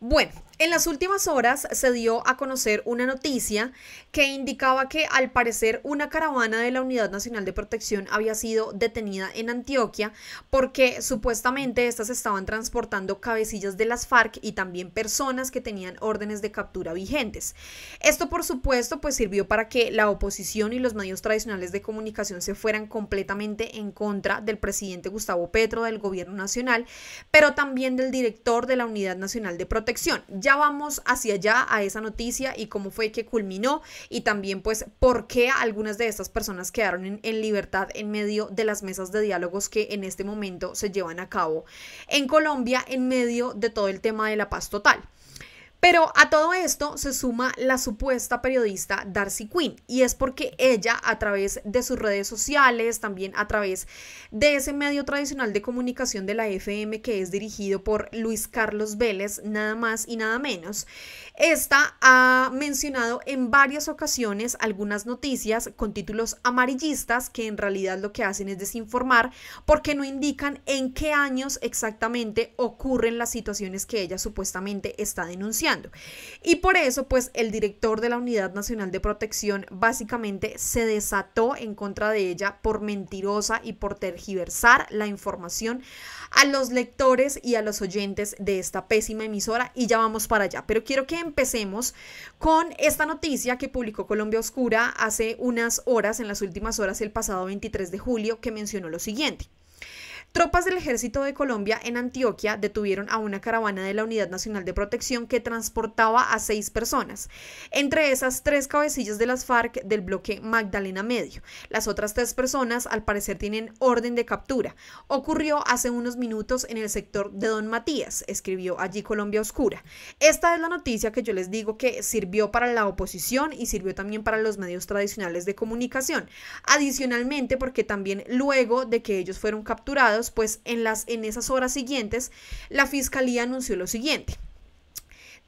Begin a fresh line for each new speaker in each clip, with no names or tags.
Bueno, en las últimas horas se dio a conocer una noticia que indicaba que al parecer una caravana de la Unidad Nacional de Protección había sido detenida en Antioquia porque supuestamente estas estaban transportando cabecillas de las FARC y también personas que tenían órdenes de captura vigentes. Esto por supuesto pues sirvió para que la oposición y los medios tradicionales de comunicación se fueran completamente en contra del presidente Gustavo Petro del gobierno nacional, pero también del director de la Unidad Nacional de Protección ya vamos hacia allá, a esa noticia y cómo fue que culminó y también pues por qué algunas de estas personas quedaron en, libertad en medio de las mesas de diálogos que en este momento se llevan a cabo en Colombia en medio de todo el tema de la paz total. Pero a todo esto se suma la supuesta periodista Darcy Quinn y es porque ella a través de sus redes sociales, también a través de ese medio tradicional de comunicación de la FM que es dirigido por Luis Carlos Vélez, nada más y nada menos, esta ha mencionado en varias ocasiones algunas noticias con títulos amarillistas que en realidad lo que hacen es desinformar porque no indican en qué años exactamente ocurren las situaciones que ella supuestamente está denunciando. Y por eso, pues, el director de la Unidad Nacional de Protección básicamente se desató en contra de ella por mentirosa y por tergiversar la información a los lectores y a los oyentes de esta pésima emisora y ya vamos para allá. Pero quiero que empecemos con esta noticia que publicó Colombia Oscura hace unas horas, en las últimas horas, el pasado 23 de julio, que mencionó lo siguiente. Tropas del Ejército de Colombia en Antioquia detuvieron a una caravana de la Unidad Nacional de Protección que transportaba a seis personas, entre esas tres cabecillas de las FARC del bloque Magdalena Medio. Las otras tres personas al parecer tienen orden de captura. Ocurrió hace unos minutos en el sector de Don Matías, escribió allí Colombia Oscura. Esta es la noticia que yo les digo que sirvió para la oposición y sirvió también para los medios tradicionales de comunicación. Adicionalmente, porque también luego de que ellos fueron capturados, pues en, las, en esas horas siguientes la fiscalía anunció lo siguiente.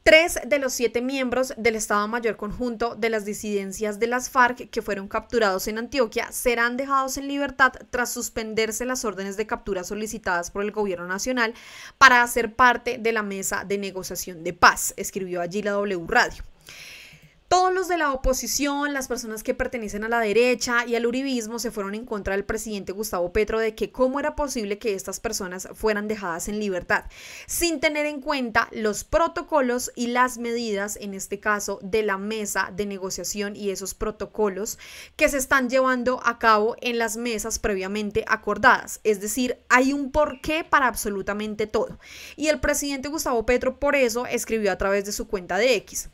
Tres de los siete miembros del Estado Mayor Conjunto de las disidencias de las FARC que fueron capturados en Antioquia serán dejados en libertad tras suspenderse las órdenes de captura solicitadas por el Gobierno Nacional para hacer parte de la mesa de negociación de paz, escribió allí la W Radio. Todos los de la oposición, las personas que pertenecen a la derecha y al uribismo se fueron en contra del presidente Gustavo Petro de que cómo era posible que estas personas fueran dejadas en libertad, sin tener en cuenta los protocolos y las medidas, en este caso, de la mesa de negociación y esos protocolos que se están llevando a cabo en las mesas previamente acordadas. Es decir, hay un porqué para absolutamente todo. Y el presidente Gustavo Petro por eso escribió a través de su cuenta de X.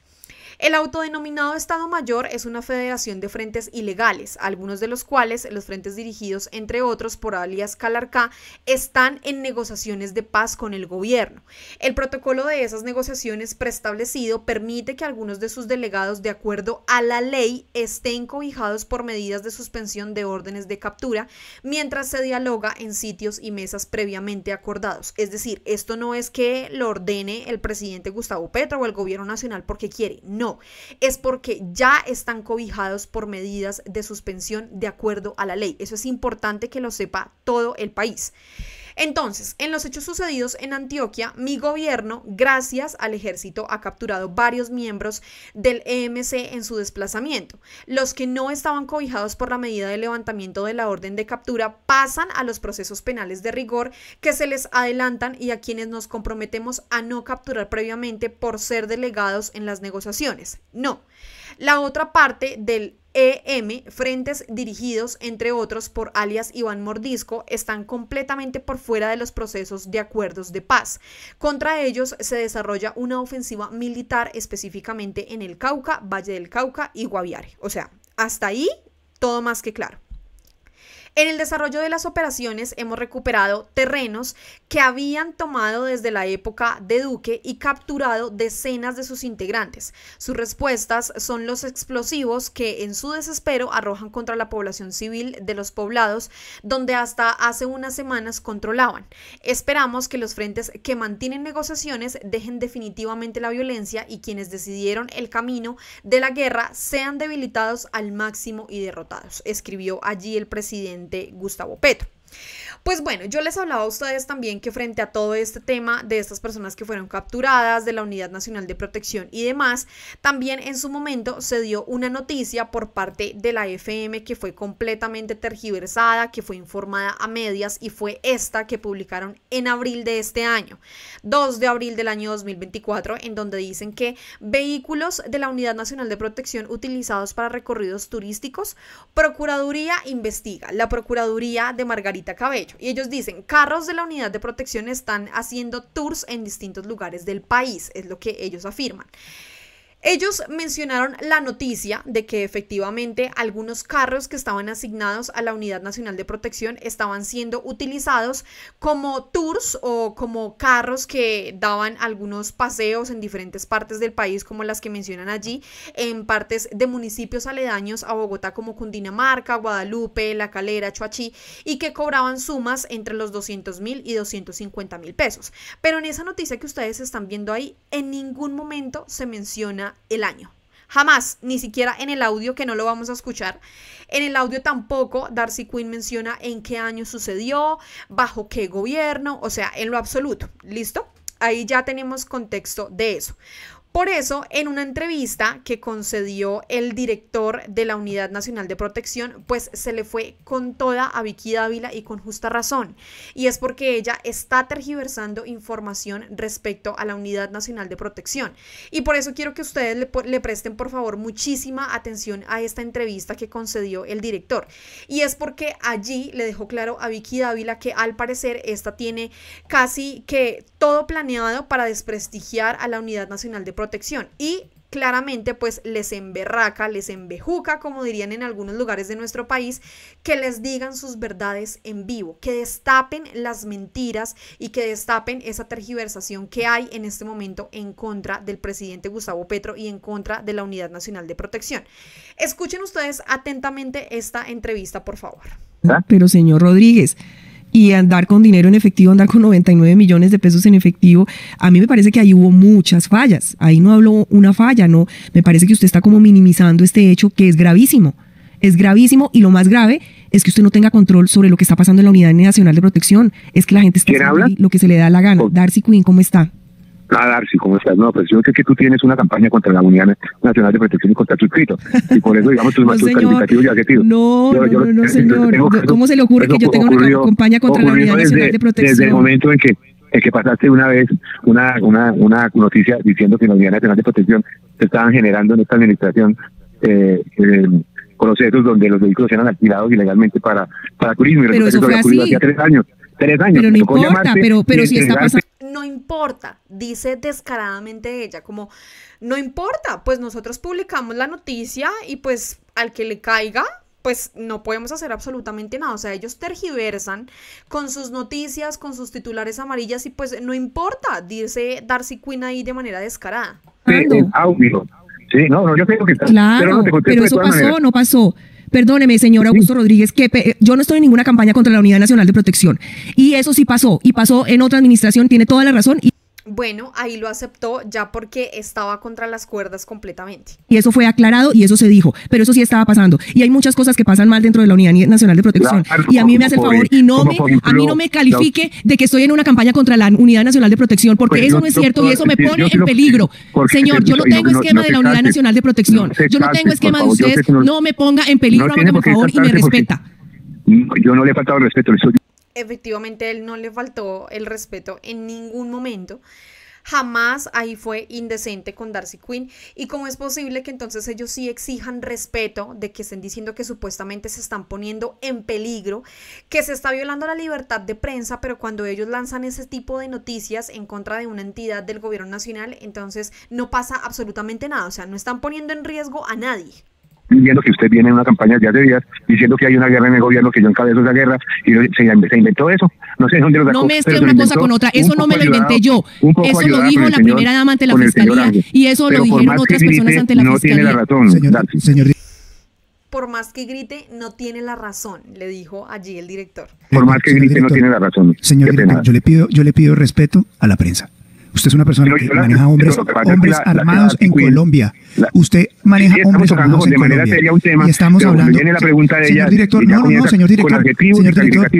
El autodenominado Estado Mayor es una federación de frentes ilegales, algunos de los cuales, los frentes dirigidos entre otros por alias Calarcá, están en negociaciones de paz con el gobierno. El protocolo de esas negociaciones preestablecido permite que algunos de sus delegados, de acuerdo a la ley, estén cobijados por medidas de suspensión de órdenes de captura mientras se dialoga en sitios y mesas previamente acordados. Es decir, esto no es que lo ordene el presidente Gustavo Petro o el gobierno nacional porque quiere, no no, es porque ya están cobijados por medidas de suspensión de acuerdo a la ley. Eso es importante que lo sepa todo el país. Entonces, en los hechos sucedidos en Antioquia, mi gobierno, gracias al ejército, ha capturado varios miembros del EMC en su desplazamiento. Los que no estaban cobijados por la medida de levantamiento de la orden de captura pasan a los procesos penales de rigor que se les adelantan y a quienes nos comprometemos a no capturar previamente por ser delegados en las negociaciones. No. La otra parte del EM, frentes dirigidos, entre otros, por alias Iván Mordisco, están completamente por fuera de los procesos de acuerdos de paz. Contra ellos se desarrolla una ofensiva militar específicamente en el Cauca, Valle del Cauca y Guaviare. O sea, hasta ahí todo más que claro. En el desarrollo de las operaciones hemos recuperado terrenos que habían tomado desde la época de Duque y capturado decenas de sus integrantes. Sus respuestas son los explosivos que en su desespero arrojan contra la población civil de los poblados donde hasta hace unas semanas controlaban. Esperamos que los frentes que mantienen negociaciones dejen definitivamente la violencia y quienes decidieron el camino de la guerra sean debilitados al máximo y derrotados, escribió allí el presidente de Gustavo Petro. Pues bueno, yo les hablaba a ustedes también que frente a todo este tema de estas personas que fueron capturadas, de la Unidad Nacional de Protección y demás, también en su momento se dio una noticia por parte de la FM que fue completamente tergiversada, que fue informada a medias y fue esta que publicaron en abril de este año, 2 de abril del año 2024, en donde dicen que vehículos de la Unidad Nacional de Protección utilizados para recorridos turísticos, Procuraduría investiga. La Procuraduría de Margarita y ellos dicen, carros de la unidad de protección están haciendo tours en distintos lugares del país, es lo que ellos afirman. Ellos mencionaron la noticia de que efectivamente algunos carros que estaban asignados a la Unidad Nacional de Protección estaban siendo utilizados como tours o como carros que daban algunos paseos en diferentes partes del país, como las que mencionan allí, en partes de municipios aledaños a Bogotá como Cundinamarca, Guadalupe, La Calera, Choachí, y que cobraban sumas entre los 200 mil y 250 mil pesos. Pero en esa noticia que ustedes están viendo ahí, en ningún momento se menciona el año. Jamás, ni siquiera en el audio, que no lo vamos a escuchar. En el audio tampoco Darcy Quinn menciona en qué año sucedió, bajo qué gobierno, o sea, en lo absoluto. ¿Listo? Ahí ya tenemos contexto de eso. Por eso, en una entrevista que concedió el director de la Unidad Nacional de Protección, pues se le fue con toda a Vicky Dávila y con justa razón. Y es porque ella está tergiversando información respecto a la Unidad Nacional de Protección. Y por eso quiero que ustedes le, presten, por favor, muchísima atención a esta entrevista que concedió el director. Y es porque allí le dejó claro a Vicky Dávila que al parecer esta tiene casi que todo planeado para desprestigiar a la Unidad Nacional de Protección protección. Y claramente pues les emberraca, les embejuca, como dirían en algunos lugares de nuestro país, que les digan sus verdades en vivo, que destapen las mentiras y que destapen esa tergiversación que hay en este momento en contra del presidente Gustavo Petro y en contra de la Unidad Nacional de Protección. Escuchen ustedes atentamente esta entrevista, por favor. Pero señor Rodríguez, y andar con dinero en efectivo, andar con 99 millones de pesos en efectivo, a mí me parece que ahí hubo muchas fallas. Ahí no hablo una falla, no. Me parece que usted está como minimizando este hecho que es gravísimo. Es gravísimo y lo más grave es que usted no tenga control sobre lo que está pasando en la Unidad Nacional de Protección. Es que la gente está haciendo lo que se le da la gana. Darcy Quinn, ¿cómo está?
a si como estás? No, pues yo es que tú tienes una campaña contra la Unidad Nacional de Protección y contra escrito, Y por eso, digamos, tus no, calificativos y adjetivos. No, no, no, señor. ¿Cómo se
le ocurre que yo tenga una campaña contra la Unidad Nacional de Protección? Desde el momento
en que en que pasaste una vez una, una, una noticia diciendo que en la Unidad Nacional de Protección se estaban generando en esta administración eh, eh procesos donde los vehículos eran alquilados ilegalmente para, para turismo. Y pero eso fue así. tres años. Tres años. Pero no importa, pero, pero si está pasando
no importa, dice descaradamente ella, como no importa, pues nosotros publicamos la noticia y pues al que le caiga, pues no podemos hacer absolutamente nada. O sea, ellos tergiversan con sus noticias, con sus titulares amarillas y pues no importa, dice Darcy Quinn ahí de manera descarada.
Sí, no, yo que Claro, pero, eso pasó,
no pasó. Perdóneme, señor Augusto Rodríguez, que yo no estoy en ninguna campaña contra la Unidad Nacional de Protección. Y eso sí pasó, y pasó en otra administración, tiene toda la razón. Bueno, ahí lo aceptó ya porque estaba contra las cuerdas completamente. Y eso fue aclarado y eso se dijo, pero eso sí estaba pasando. Y hay muchas cosas que pasan mal dentro de la Unidad Nacional de Protección. y a mí me hace el favor y no me, a mí no me califique de que estoy en una campaña contra la Unidad Nacional de Protección, porque eso no, es cierto y eso me pone en peligro. Señor, yo no tengo esquema de la Unidad Nacional de Protección. Yo no tengo esquema de ustedes. No me ponga en peligro, por favor y me respeta.
Yo no le he faltado respeto,
efectivamente él no le faltó el respeto en ningún momento. Jamás ahí fue indecente con Darcy Quinn. ¿Y cómo es posible que entonces ellos sí exijan respeto de que estén diciendo que supuestamente se están poniendo en peligro, que se está violando la libertad de prensa, pero cuando ellos lanzan ese tipo de noticias en contra de una entidad del gobierno nacional, entonces no pasa absolutamente nada? O sea, no están poniendo en riesgo a nadie
viendo que usted viene en una campaña de hace días diciendo que hay una guerra en el gobierno, que yo encabezo esa guerra y se, inventó eso. No sé dónde lo sacó. No una cosa con otra. Eso no me lo inventé yo. Eso lo dijo la primera dama ante la fiscalía y eso lo dijeron otras personas ante la fiscalía. No tiene la razón, señor,
Por más que grite, no tiene la razón, le dijo allí el director.
Por más que grite, no tiene la razón. Señor director, yo le pido, yo le pido respeto a la prensa. Usted es una persona que maneja hombres, hombres armados en Colombia. Usted maneja hombres armados en Colombia. Y estamos hablando. Viene la pregunta de señor director, no, no, señor director. Señor director.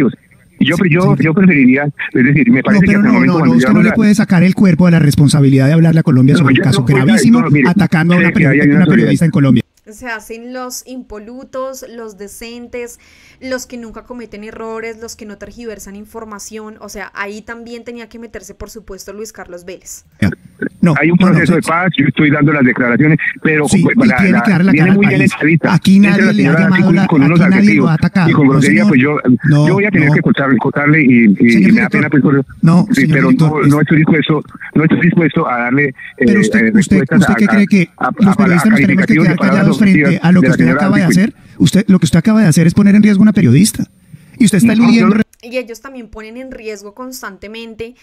Yo, yo, yo preferiría, es decir, me parece no, pero no, no, no, usted no le puede
sacar el cuerpo de la responsabilidad de hablarle a Colombia sobre un caso pues, gravísimo, atacando a una eh, periodista en Colombia
se hacen los impolutos, los decentes, los que nunca cometen errores, los que no tergiversan información. O sea, ahí también tenía que meterse, por supuesto, Luis Carlos Vélez
hay un proceso de paz, yo estoy dando las declaraciones, pero sí, pues, la, que viene muy bien Aquí nadie le ha llamado la, con unos yo, yo voy a tener que cortarle, y, y, me da pena pues, no, sí, pero no, estoy dispuesto, no a darle eh, pero usted, eh, usted, usted qué cree que los periodistas nos tenemos que quedar callados frente a lo que usted acaba de hacer?
Usted, lo que usted acaba de hacer es poner en riesgo a una periodista. Y usted está eludiendo...
Y ellos también ponen en riesgo constantemente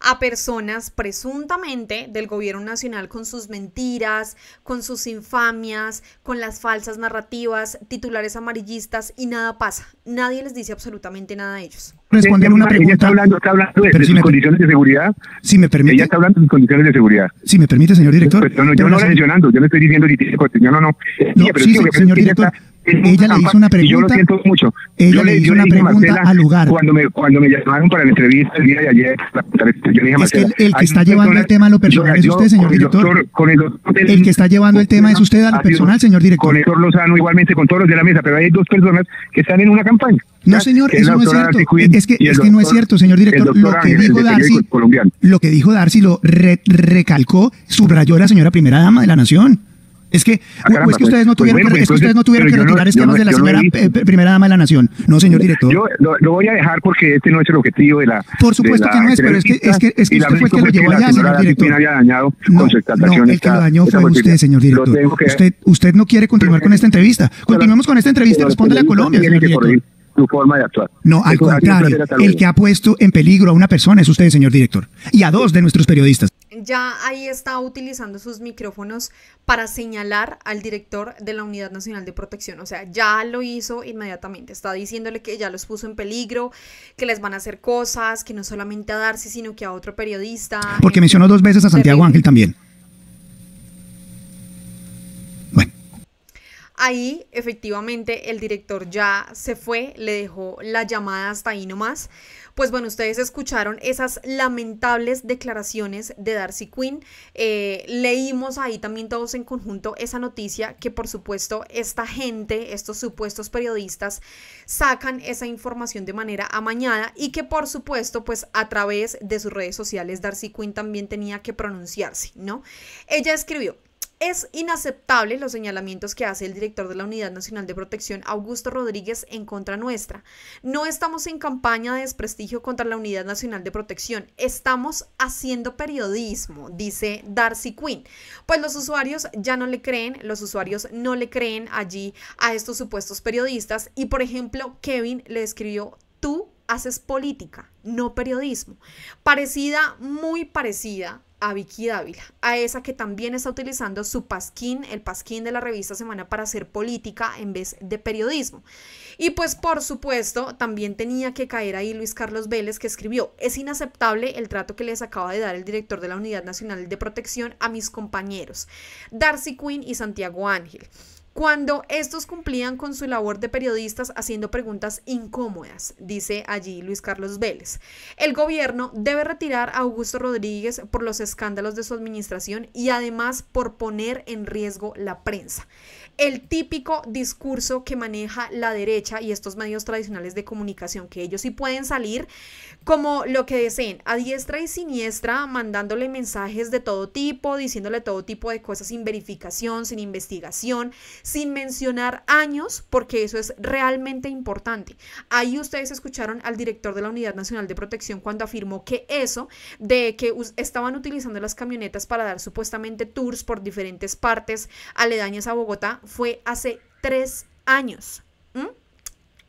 a personas presuntamente del gobierno nacional con sus mentiras, con sus infamias, con las falsas narrativas, titulares amarillistas y nada pasa. Nadie les dice absolutamente nada a ellos. Responder una pregunta.
Ella está hablando, de, sus condiciones de seguridad. Si me permite. Ella está hablando de condiciones de seguridad. Si me permite, señor director. Pues, pues, yo no, estoy mencionando, yo me estoy diciendo, yo no, no. no sí, señor director ella le hizo una pregunta. Yo lo siento
mucho. Ella le, hizo una pregunta al lugar. Cuando
me, cuando me llamaron para la entrevista el día de ayer, yo le dije a el, que está llevando
el tema a lo personal es usted, señor director. con el, el que está llevando el tema es usted a lo personal, señor director. Con el doctor Lozano,
igualmente con todos los de la mesa, pero hay dos personas que están en una campaña. No, señor, eso no es cierto. es que, es que no es cierto, señor director. Lo que, lo dijo Darcy,
lo que dijo Darcy lo recalcó, subrayó la señora primera dama de la nación. Es que, ah, es que pues, ustedes no tuvieron, que, ustedes no tuvieron que retirar esquemas este de la primera dama de la nación, no señor director.
Yo lo, voy a dejar porque este no es el objetivo de la. Por supuesto que no es, pero es que, es que, es que usted fue el que lo llevó allá, señor director. Había dañado con su no, el que lo dañó fue usted, señor director. Usted,
usted no quiere continuar con esta entrevista. Continuemos con esta entrevista y responde a Colombia, señor director
forma No, al contrario, el que
ha puesto en peligro a una persona es usted, señor director, y a dos de nuestros periodistas.
Ya ahí está utilizando sus micrófonos para señalar al director de la Unidad Nacional de Protección. O sea, ya lo hizo inmediatamente. Está diciéndole que ya los puso en peligro, que les van a hacer cosas, que no solamente a Darcy, sino que a otro periodista.
Porque mencionó dos veces a Santiago Ángel también.
Ahí efectivamente el director ya se fue, le dejó la llamada hasta ahí nomás. Pues bueno, ustedes escucharon esas lamentables declaraciones de Darcy Quinn. Eh, leímos ahí también todos en conjunto esa noticia que por supuesto esta gente, estos supuestos periodistas, sacan esa información de manera amañada y que por supuesto pues a través de sus redes sociales Darcy Quinn también tenía que pronunciarse, ¿no? Ella escribió, es inaceptable los señalamientos que hace el director de la Unidad Nacional de Protección, Augusto Rodríguez, en contra nuestra. No estamos en campaña de desprestigio contra la Unidad Nacional de Protección, estamos haciendo periodismo, dice Darcy Quinn. Pues los usuarios ya no le creen, los usuarios no le creen allí a estos supuestos periodistas y, por ejemplo, Kevin le escribió, tú haces política, no periodismo. Parecida, muy parecida a Vicky Dávila, a esa que también está utilizando su pasquín, el pasquín de la revista Semana para hacer política en vez de periodismo. Y pues por supuesto, también tenía que caer ahí Luis Carlos Vélez que escribió, es inaceptable el trato que les acaba de dar el director de la Unidad Nacional de Protección a mis compañeros, Darcy Quinn y Santiago Ángel cuando estos cumplían con su labor de periodistas haciendo preguntas incómodas, dice allí Luis Carlos Vélez. El gobierno debe retirar a Augusto Rodríguez por los escándalos de su administración y además por poner en riesgo la prensa. El típico discurso que maneja la derecha y estos medios tradicionales de comunicación, que ellos sí pueden salir como lo que deseen, a diestra y siniestra, mandándole mensajes de todo tipo, diciéndole todo tipo de cosas sin verificación, sin investigación, sin mencionar años, porque eso es realmente importante. Ahí ustedes escucharon al director de la Unidad Nacional de Protección cuando afirmó que eso de que estaban utilizando las camionetas para dar supuestamente tours por diferentes partes aledañas a Bogotá fue hace tres años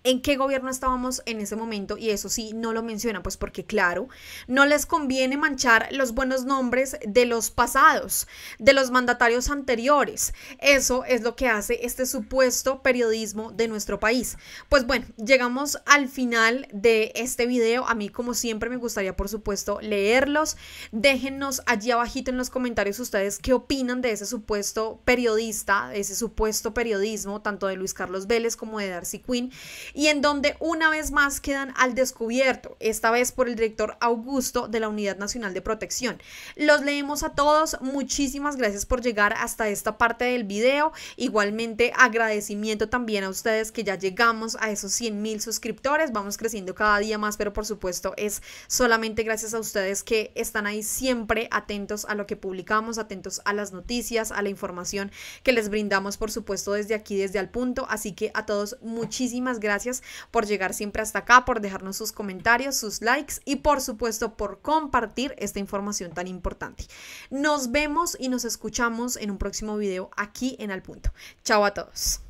en qué gobierno estábamos en ese momento y eso sí, no lo menciona, pues porque claro, no les conviene manchar los buenos nombres de los pasados, de los mandatarios anteriores. Eso es lo que hace este supuesto periodismo de nuestro país. Pues bueno, llegamos al final de este video. A mí como siempre me gustaría por supuesto leerlos. Déjenos allí abajito en los comentarios ustedes qué opinan de ese supuesto periodista, de ese supuesto periodismo, tanto de Luis Carlos Vélez como de Darcy Quinn y en donde una vez más quedan al descubierto, esta vez por el director Augusto de la Unidad Nacional de Protección. Los leemos a todos, muchísimas gracias por llegar hasta esta parte del video, igualmente agradecimiento también a ustedes que ya llegamos a esos 100 mil suscriptores, vamos creciendo cada día más, pero por supuesto es solamente gracias a ustedes que están ahí siempre atentos a lo que publicamos, atentos a las noticias, a la información que les brindamos por supuesto desde aquí, desde al punto, así que a todos muchísimas gracias por llegar siempre hasta acá, por dejarnos sus comentarios, sus likes y por supuesto por compartir esta información tan importante. Nos vemos y nos escuchamos en un próximo video aquí en Al Punto. Chao a todos.